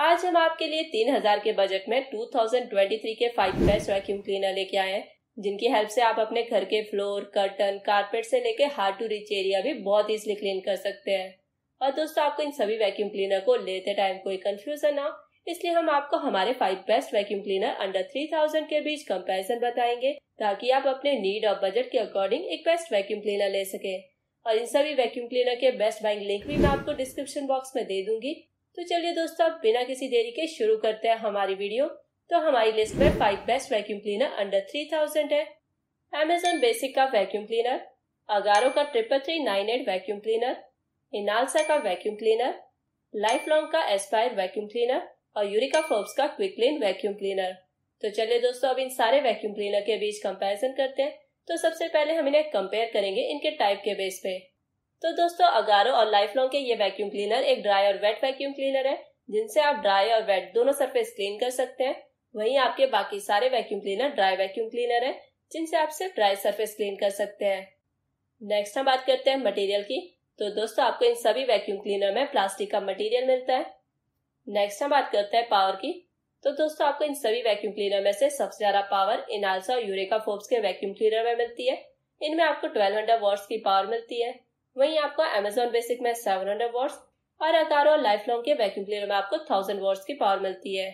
आज हम आपके लिए तीन हजार के बजट में 2023 के फाइव बेस्ट वैक्यूम क्लीनर लेके आए हैं जिनकी हेल्प से आप अपने घर के फ्लोर कर्टन कारपेट से लेके हार्ड टू रिच एरिया भी बहुत इजली क्लीन कर सकते हैं और दोस्तों आपको इन सभी वैक्यूम क्लीनर को लेते टाइम कोई कंफ्यूजन ना इसलिए हम आपको हमारे five best vacuum cleaner under three thousand के बीच कंपैरिजन बताएंगे ताकि आप अपने नीड और बजट के अकॉर्डिंग एक बेस्ट वैक्यूम क्लीनर ले सके और इन सभी वैक्यूम क्लीनर के बेस्ट बाइंग लिंक भी मैं आपको डिस्क्रिप्शन बॉक्स में दे दूंगी तो चलिए दोस्तों अब बिना किसी देरी के शुरू करते हैं हमारी वीडियो तो हमारी लिस्ट में five best vacuum cleaner under three thousand है अमेजोन बेसिक का वैक्यूम क्लीनर अगारो का triple three nine eight vacuum cleaner Inalsa का वैक्यूम क्लीनर लाइफ लॉन्ग का एस्पायर वैक्यूम क्लीनर और यूरिका फोर्ब्स का क्विक क्लीन वैक्यूम क्लीनर तो चलिए दोस्तों अब इन सारे वैक्यूम क्लीनर के बीच कंपेरिजन करते हैं तो सबसे पहले हम इन्हें कंपेयर करेंगे इनके टाइप के बेस पे तो दोस्तों अगारो और लाइफ लॉन्ग के ये वैक्यूम क्लीनर एक ड्राई और वेट वैक्यूम क्लीनर है जिनसे आप ड्राई और वेट दोनों सरफेस क्लीन कर सकते हैं वहीं आपके बाकी सारे vacuum cleaner dry vacuum cleaner है जिनसे आप सिर्फ ड्राई सरफेस क्लीन कर सकते हैं नेक्स्ट हम बात करते हैं मटेरियल की तो दोस्तों आपको इन सभी वैक्यूम क्लीनर में प्लास्टिक का मटेरियल मिलता है नेक्स्ट हम बात करते हैं पावर की तो दोस्तों आपको इन सभी वैक्यूम क्लीनर में से सबसे ज्यादा पावर इनालसा और यूरेका फोर्ब्स के वैक्यूम क्लीनर में मिलती है इनमें आपको 1200 हंड्रेड वॉट्स की पावर मिलती है वहीं आपको अमेजोन बेसिक में सेवन हंड्रेड वॉट्स और अतारो लाइफ लॉन्ग के वैक्यूम क्लीनर में आपको थाउजेंड वॉट्स की पावर मिलती है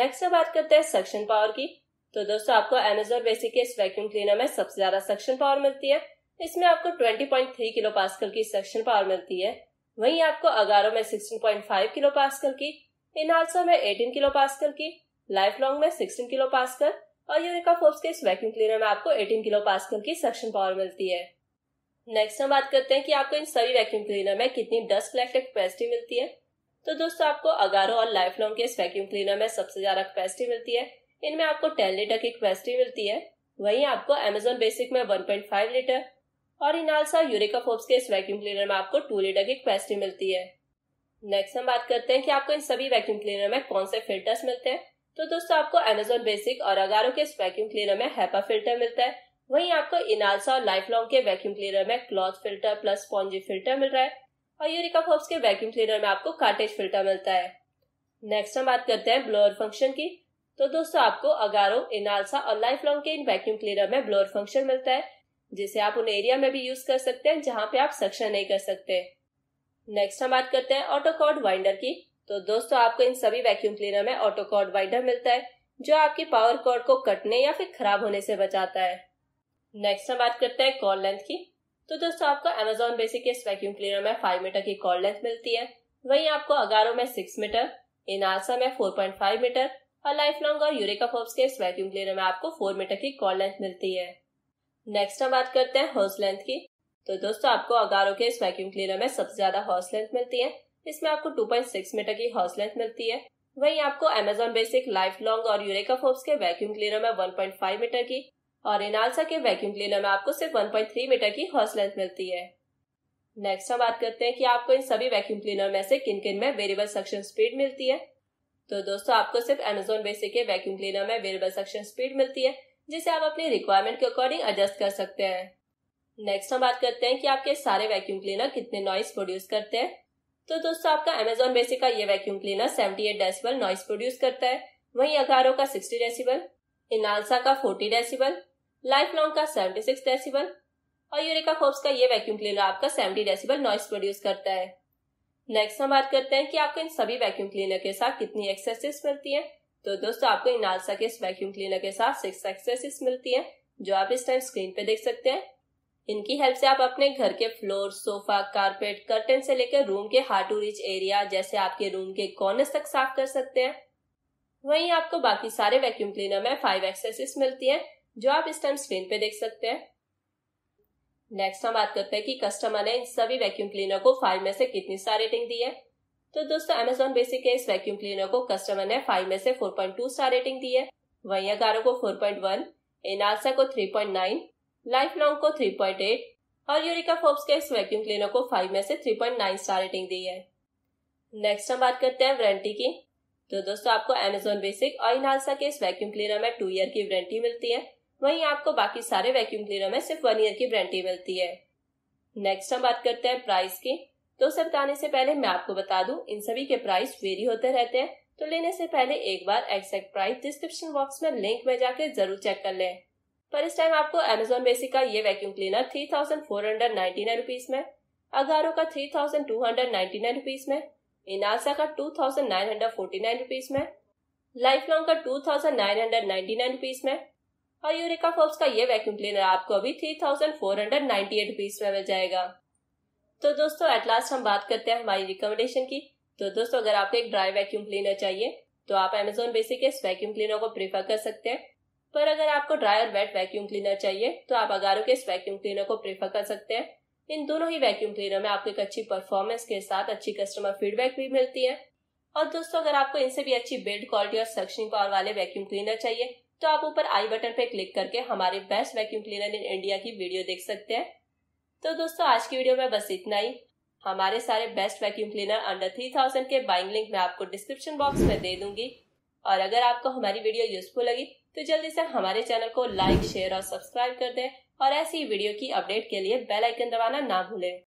नेक्स्ट बात करते हैं सक्शन पावर की तो दोस्तों आपको अमेजोन बेसिक के इस वैक्यूम क्लीनर में सबसे ज्यादा सक्शन पावर मिलती है इसमें आपको twenty point three kilo pascal की सक्शन पावर मिलती है वहीं आपको अगारो में sixteen point five kilo pascal की इनहालसो में एटीन किलो पास्कल की लाइफ लॉन्ग में सिक्सटीन किलो पास्कल और यूरिका फोर्स के इस वैक्यूम क्लीनर में आपको एटीन किलो पास्कल की सक्शन पावर मिलती है नेक्स्ट हम बात करते हैं कि आपको इन सभी वैक्यूम क्लीनर में कितनी डस्ट कलेक्टेड कैपेसिटी मिलती है तो दोस्तों आपको अगारो और लाइफ लॉन्ग के इस वैक्यूम क्लीनर में सबसे ज्यादा कैपेसिटी मिलती है इनमें आपको टेन लीटर की कैपेसिटी मिलती है वहीं आपको अमेजोन बेसिक में वन पॉइंट फाइव लीटर और इनालसा यूरिका फोर्स के इस वैक्यूम क्लीनर में आपको टू लीटर की कैपेसिटी मिलती है नेक्स्ट हम बात करते हैं कि आपको इन सभी वैक्यूम क्लीनर में कौन से फिल्टर्स मिलते हैं तो दोस्तों आपको अमेजोन बेसिक और अगारो के इस वैक्यूम क्लीनर में हैपा फिल्टर मिलता है वहीं आपको इनालसा और लाइफ लॉन्ग के वैक्यूम क्लीनर में cloth filter plus spongy filter मिल रहा है और यूरिका फोर्ब्स के वैक्यूम क्लीनर में आपको कार्टेज फिल्टर मिलता है नेक्स्ट हम बात करते हैं ब्लोअर फंक्शन की तो दोस्तों आपको अगारो इनालसा और लाइफ लॉन्ग के इन वैक्यूम क्लीनर में ब्लोअर फंक्शन मिलता है जिसे आप उन एरिया में भी यूज कर सकते हैं जहां पे आप सक्शन नहीं कर सकते नेक्स्ट हम बात करते हैं ऑटोकॉर्ड वाइंडर की तो दोस्तों आपको इन सभी वैक्यूम क्लीनर में ऑटोकॉर्ड वाइंडर मिलता है जो आपके पावर कॉर्ड को कटने या फिर खराब होने से बचाता है नेक्स्ट हम बात करते हैं कॉल लेंथ की तो दोस्तों आपको अमेजोन बेसिक के वैक्यूम क्लीनर में फाइव मीटर की कॉल लेंथ मिलती है वही आपको अगारो में सिक्स मीटर इनासा में फोर पॉइंट फाइव मीटर और लाइफ लॉन्ग और यूरेका फोर्स के वैक्यूम क्लीनर में आपको फोर मीटर की कॉल लेंथ मिलती है नेक्स्ट हम बात करते हैं हॉर्स लेंथ की तो दोस्तों आपको अगारो के वैक्यूम क्लीनर में सबसे ज्यादा हॉर्स लेंथ मिलती है इसमें आपको सिक्स मीटर की हॉर्स लेंथ मिलती है वहीं आपको अमेजोन बेसिक लाइफ लॉन्ग और यूरेका फोर्स के वैक्यूम क्लीनर में फाइव मीटर की और इनालसा के वैक्यूम क्लीनर में आपको सिर्फ 1.3 मीटर की हॉर्स लेंथ मिलती है नेक्स्ट हम बात करते हैं कि आपको इन सभी वैक्यूम क्लीनर में से किन किन में वेरिएबल सक्शन स्पीड मिलती है तो दोस्तों आपको सिर्फ अमेजोन बेसिक के वैक्यूम क्लीनर में वेरिएबल सक्शन स्पीड मिलती है जिसे आप अपनी रिक्वायरमेंट के अकॉर्डिंग एडजस्ट कर सकते हैं नेक्स्ट हम बात करते हैं कि आपके सारे वैक्यूम क्लीनर कितने नॉइस प्रोड्यूस करते हैं तो दोस्तों आपका अमेजोन बेसिक का ये vacuum cleaner 78 decibel noise produce करता है वही अगारो का सिक्सटी डेसीबल इनालसा का फोर्टी डेसीबल लाइफ लॉन्ग का सेवेंटी सिक्स डेसीबल और यूरेका फोर्स का ये वैक्यूम क्लीनर आपका सेवेंटी डेसीबल नॉइस प्रोड्यूस करता है नेक्स्ट हम बात करते हैं कि आपको इन सभी वैक्यूम क्लीनर के साथ कितनी एक्सेसिस मिलती है तो दोस्तों आपको इन आलसा के इस वैक्यूम क्लीनर के साथ सिक्स एक्सेसिस मिलती है जो आप इस टाइम स्क्रीन पे देख सकते हैं इनकी हेल्प से आप अपने घर के फ्लोर सोफा कारपेट कर्टन से लेकर रूम के हार्ड टू रीच एरिया जैसे आपके रूम के कॉर्नर तक साफ कर सकते हैं वहीं आपको बाकी सारे वैक्यूम क्लीनर में फाइव एक्सेसिस मिलती है जो आप इस टाइम स्क्रीन पे देख सकते हैं नेक्स्ट हम बात करते हैं कि कस्टमर ने इन सभी वैक्यूम क्लीनर को फाइव में से कितनी स्टार रेटिंग दी है तो दोस्तों अमेजोन बेसिक के इस वैक्यूम क्लीनर को कस्टमर ने फाइव में से four point two star rating दी है वही अगारो को फोर पॉइंट वन एनालसा को three point nine life long को थ्री पॉइंट एट और यूरिका फोर्ब्स के इस वैक्यूम क्लीनर को फाइव में से three point nine star rating दी है नेक्स्ट हम बात करते हैं वारंटी की तो दोस्तों आपको अमेजोन बेसिक और इनालसा के इस वैक्यूम क्लीनर में टू ईयर की वारंटी मिलती है वहीं आपको बाकी सारे वैक्यूम क्लीनर में सिर्फ वन ईयर की वारंटी मिलती है नेक्स्ट हम बात करते हैं प्राइस की तो सब बताने से पहले मैं आपको बता दूं इन सभी के प्राइस वेरी होते रहते हैं तो लेने से पहले एक बार एक्सैक्ट प्राइस डिस्क्रिप्शन बॉक्स में लिंक में जाकर जरूर चेक कर लें पर इस टाइम आपको अमेजोन बेसिक का ये vacuum cleaner three thousand four hundred ninety nine rupees में अगारो का three thousand two hundred ninety nine rupees में इनासा का two thousand nine hundred forty nine rupees में लाइफ लॉन्ग का two thousand nine hundred ninety nine rupees में और Eureka force का ये वैक्यूम क्लीनर आपको अभी three thousand four hundred ninety eight rupees में मिल जाएगा तो दोस्तों एट लास्ट हम बात करते हैं हमारी रिकमेंडेशन की तो दोस्तों अगर आपको एक ड्राई वैक्यूम क्लीनर चाहिए तो आप अमेजोन बेसिक इस वैक्यूम क्लीनर को प्रीफर कर सकते हैं पर अगर आपको ड्राई और वेट वैक्यूम क्लीनर चाहिए तो आप अगारो के इस वैक्यूम क्लीनर को प्रीफर कर सकते हैं इन दोनों ही वैक्यूम क्लीनर में आपको एक अच्छी परफॉर्मेंस के साथ अच्छी कस्टमर फीडबैक भी मिलती है और दोस्तों अगर आपको इनसे भी अच्छी बिल्ड क्वालिटी और सक्शनिंग पावर वाले वैक्यूम क्लीनर चाहिए तो आप ऊपर आई बटन पर क्लिक करके हमारे best vacuum cleaner in India की वीडियो देख सकते हैं तो दोस्तों आज की वीडियो में बस इतना ही हमारे सारे best vacuum cleaner under three thousand के बाइंग लिंक मैं आपको डिस्क्रिप्शन बॉक्स में दे दूंगी और अगर आपको हमारी वीडियो यूजफुल लगी तो जल्दी से हमारे चैनल को लाइक शेयर और सब्सक्राइब कर दे और ऐसी वीडियो की अपडेट के लिए बेलाइकन दबाना ना भूले